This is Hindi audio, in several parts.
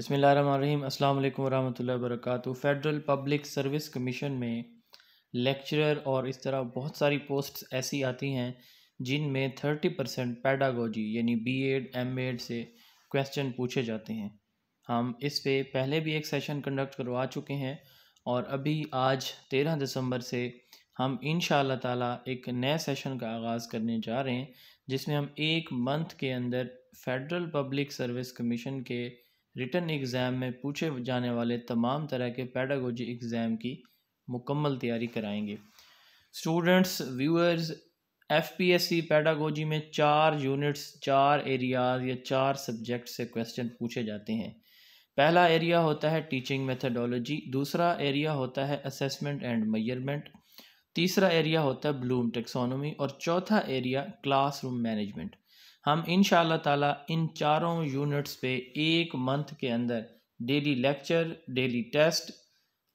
बसमीम् अल्लाम वरहमल वर्क फेडरल पब्लिक सर्विस कमीशन में लेक्चरर और इस तरह बहुत सारी पोस्ट्स ऐसी आती हैं जिनमें थर्टी परसेंट पैडागोजी यानी बी एड एम एड से क्वेश्चन पूछे जाते हैं हम इस पे पहले भी एक सेशन कंडक्ट करवा चुके हैं और अभी आज तेरह दिसंबर से हम इन ताला एक नए सेशन का आगाज़ करने जा रहे हैं जिसमें हम एक मंथ के अंदर फेडरल पब्लिक सर्विस कमीशन के रिटर्न एग्ज़ाम में पूछे जाने वाले तमाम तरह के पैडागोजी एग्ज़ाम की मुकम्मल तैयारी कराएंगे students viewers F P S C pedagogy में चार यूनिट्स चार एरियाज या चार सब्जेक्ट से क्वेश्चन पूछे जाते हैं पहला एरिया होता है टीचिंग मेथडोलॉजी दूसरा एरिया होता है असेसमेंट एंड मैरमेंट तीसरा एरिया होता है ब्लूम टेक्सोनोमी और चौथा एरिया क्लासरूम मैनेजमेंट हम इन ताला इन चारों यूनिट्स पे एक मंथ के अंदर डेली लेक्चर डेली टेस्ट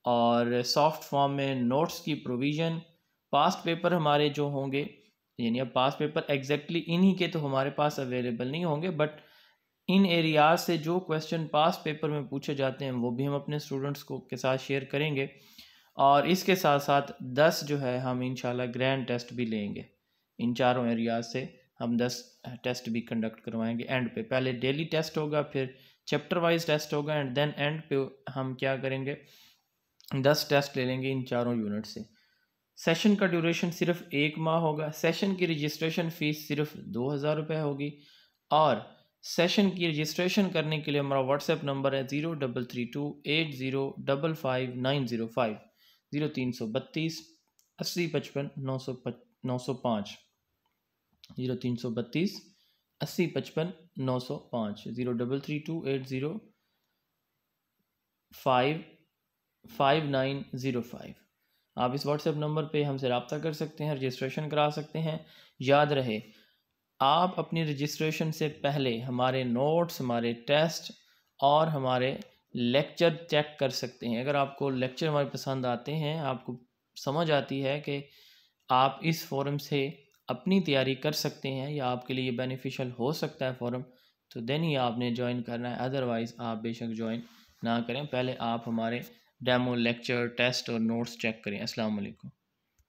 और सॉफ्ट फॉर्म में नोट्स की प्रोविज़न पास्ट पेपर हमारे जो होंगे यानी अब पास्ट पेपर एग्जैक्टली exactly इन्हीं के तो हमारे पास अवेलेबल नहीं होंगे बट इन एरियाज से जो क्वेश्चन पास्ट पेपर में पूछे जाते हैं वो भी हम अपने स्टूडेंट्स को के साथ शेयर करेंगे और इसके साथ साथ दस जो है हम इन ग्रैंड टेस्ट भी लेंगे इन चारों एरियाज से हम दस टेस्ट भी कंडक्ट करवाएंगे एंड पे पहले डेली टेस्ट होगा फिर चैप्टर वाइज टेस्ट होगा एंड देन एंड पे हम क्या करेंगे दस टेस्ट ले लेंगे इन चारों यूनिट से सेशन का ड्यूरेशन सिर्फ एक माह होगा सेशन की रजिस्ट्रेशन फ़ीस सिर्फ दो हज़ार रुपये होगी और सेशन की रजिस्ट्रेशन करने के लिए हमारा व्हाट्सएप नंबर है zero double three two eight zero double five nine zero five zero तीन सौ बत्तीस अस्सी पचपन नौ सौ नौ सौ पाँच जीरो तीन सौ बत्तीस अस्सी पचपन नौ सौ पाँच zero double three two eight zero five five nine zero five आप इस व्हाट्सएप नंबर पे हमसे रबता कर सकते हैं रजिस्ट्रेशन करा सकते हैं याद रहे आप अपनी रजिस्ट्रेशन से पहले हमारे नोट्स हमारे टेस्ट और हमारे लेक्चर चेक कर सकते हैं अगर आपको लेक्चर हमारे पसंद आते हैं आपको समझ आती है कि आप इस फोरम से अपनी तैयारी कर सकते हैं या आपके लिए बेनिफिशियल हो सकता है फॉरम तो देन ही आपने ज्वाइन करना है अदरवाइज़ आप बेशक ज्वाइन ना करें पहले आप हमारे डेमो लेक्चर टेस्ट और नोट्स चेक करें अस्सलाम वालेकुम